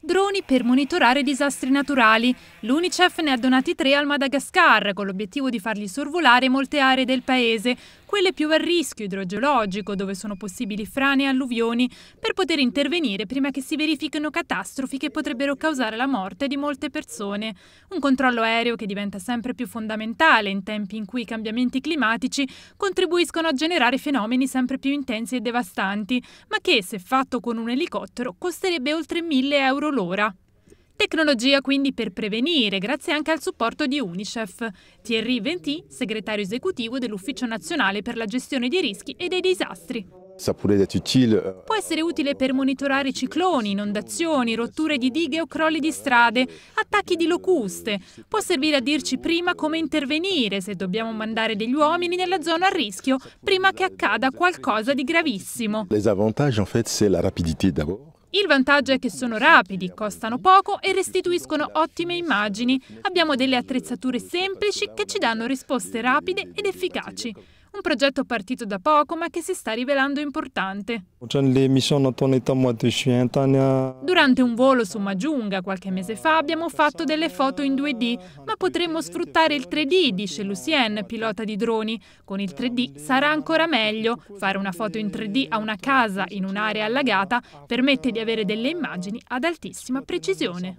droni per monitorare disastri naturali. L'Unicef ne ha donati tre al Madagascar, con l'obiettivo di fargli sorvolare molte aree del paese, quelle più a rischio idrogeologico, dove sono possibili frane e alluvioni, per poter intervenire prima che si verifichino catastrofi che potrebbero causare la morte di molte persone. Un controllo aereo che diventa sempre più fondamentale in tempi in cui i cambiamenti climatici contribuiscono a generare fenomeni sempre più intensi e devastanti, ma che, se fatto con un elicottero, costerebbe oltre 1000 euro euro l'ora. Tecnologia quindi per prevenire, grazie anche al supporto di UNICEF. Thierry Venti, segretario esecutivo dell'Ufficio nazionale per la gestione dei rischi e dei disastri. Euh, Può essere utile per monitorare cicloni, inondazioni, rotture di dighe o crolli di strade, attacchi di locuste. Può servire a dirci prima come intervenire se dobbiamo mandare degli uomini nella zona a rischio prima che accada qualcosa di gravissimo. Les avantages en fait c'est la rapidité d'abord. Il vantaggio è che sono rapidi, costano poco e restituiscono ottime immagini. Abbiamo delle attrezzature semplici che ci danno risposte rapide ed efficaci. Un progetto partito da poco ma che si sta rivelando importante. Durante un volo su Majunga qualche mese fa abbiamo fatto delle foto in 2D, ma potremmo sfruttare il 3D, dice Lucien, pilota di droni. Con il 3D sarà ancora meglio. Fare una foto in 3D a una casa in un'area allagata permette di avere delle immagini ad altissima precisione.